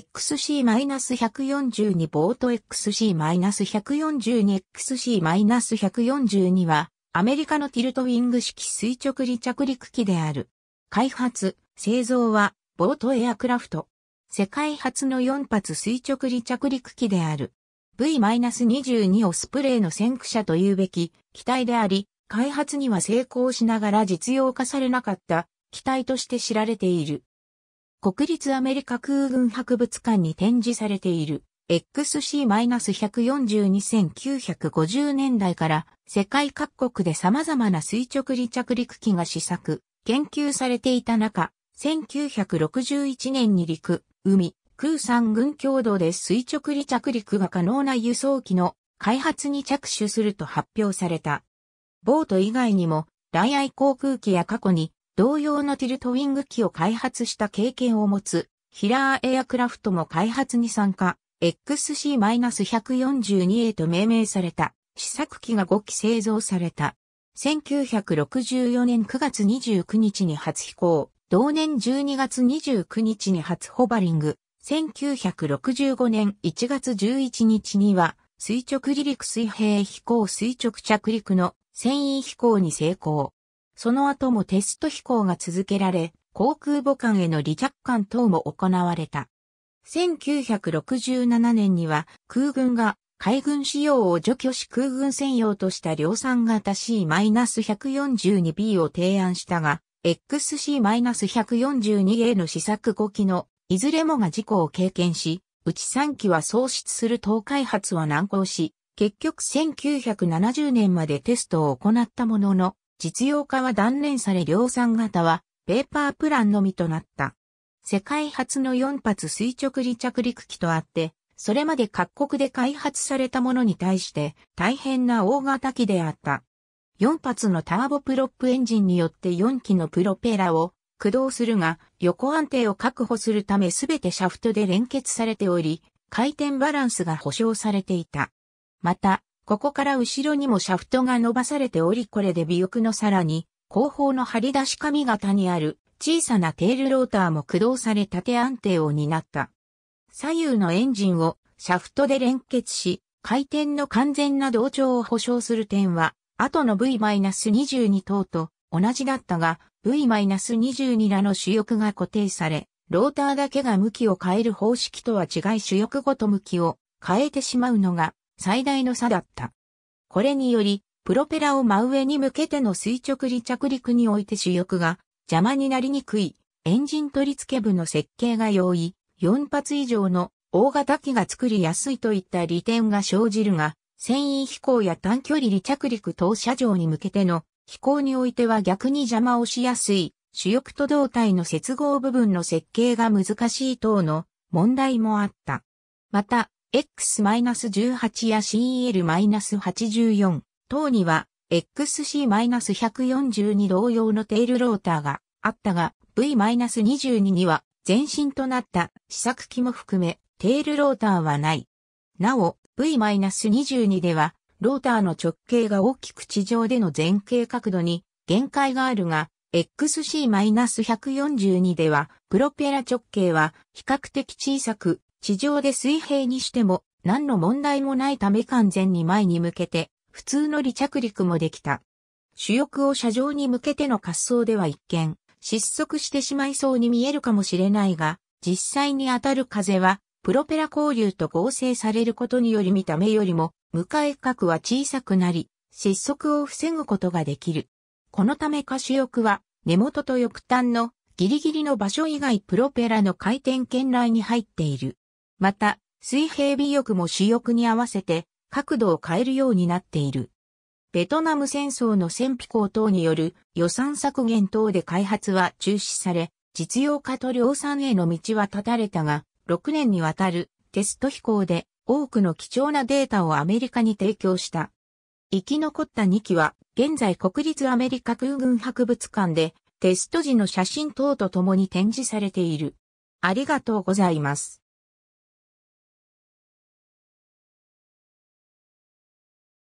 XC-142 ボート XC-142XC-142 は、アメリカのティルトウィング式垂直離着陸機である。開発、製造は、ボートエアクラフト。世界初の4発垂直離着陸機である。V-22 オスプレイの先駆者というべき機体であり、開発には成功しながら実用化されなかった機体として知られている。国立アメリカ空軍博物館に展示されている XC-142950 年代から世界各国で様々な垂直離着陸機が試作、研究されていた中、1961年に陸、海、空山・軍共同で垂直離着陸が可能な輸送機の開発に着手すると発表された。ボート以外にも、来愛航空機や過去に同様のティルトウィング機を開発した経験を持つ、ヒラーエアクラフトも開発に参加、XC-142A と命名された、試作機が5機製造された。1964年9月29日に初飛行、同年12月29日に初ホバリング、1965年1月11日には、垂直離陸水平飛行垂直着陸の繊維飛行に成功。その後もテスト飛行が続けられ、航空母艦への離着艦等も行われた。1967年には空軍が海軍仕様を除去し空軍専用とした量産型 C-142B を提案したが、XC-142A の試作5機のいずれもが事故を経験し、うち3機は喪失する等開発は難航し、結局1970年までテストを行ったものの、実用化は断念され量産型はペーパープランのみとなった。世界初の4発垂直離着陸機とあって、それまで各国で開発されたものに対して大変な大型機であった。4発のターボプロップエンジンによって4機のプロペラを駆動するが、横安定を確保するためすべてシャフトで連結されており、回転バランスが保証されていた。また、ここから後ろにもシャフトが伸ばされておりこれで尾翼のさらに後方の張り出し髪型にある小さなテールローターも駆動され縦安定を担った。左右のエンジンをシャフトで連結し、回転の完全な同調を保証する点は、後の V-22 等と同じだったが、V-22 らの主翼が固定され、ローターだけが向きを変える方式とは違い主翼ごと向きを変えてしまうのが最大の差だった。これにより、プロペラを真上に向けての垂直離着陸において主翼が邪魔になりにくいエンジン取り付け部の設計が容易、4発以上の大型機が作りやすいといった利点が生じるが、繊維飛行や短距離離着陸等車上に向けての飛行においては逆に邪魔をしやすい主翼と胴体の接合部分の設計が難しい等の問題もあった。また、X-18 や CL-84 等には XC-142 同様のテールローターがあったが V-22 には前身となった試作機も含めテールローターはない。なお V-22 ではローターの直径が大きく地上での前傾角度に限界があるが XC-142 ではプロペラ直径は比較的小さく地上で水平にしても何の問題もないため完全に前に向けて普通の離着陸もできた。主翼を車上に向けての滑走では一見、失速してしまいそうに見えるかもしれないが、実際に当たる風は、プロペラ交流と合成されることにより見た目よりも、向かい角は小さくなり、失速を防ぐことができる。このため下主翼は、根元と翼端のギリギリの場所以外プロペラの回転圏内に入っている。また、水平尾翼も主翼に合わせて角度を変えるようになっている。ベトナム戦争の戦費高等による予算削減等で開発は中止され、実用化と量産への道は断たれたが、6年にわたるテスト飛行で多くの貴重なデータをアメリカに提供した。生き残った2機は、現在国立アメリカ空軍博物館でテスト時の写真等と共に展示されている。ありがとうございます。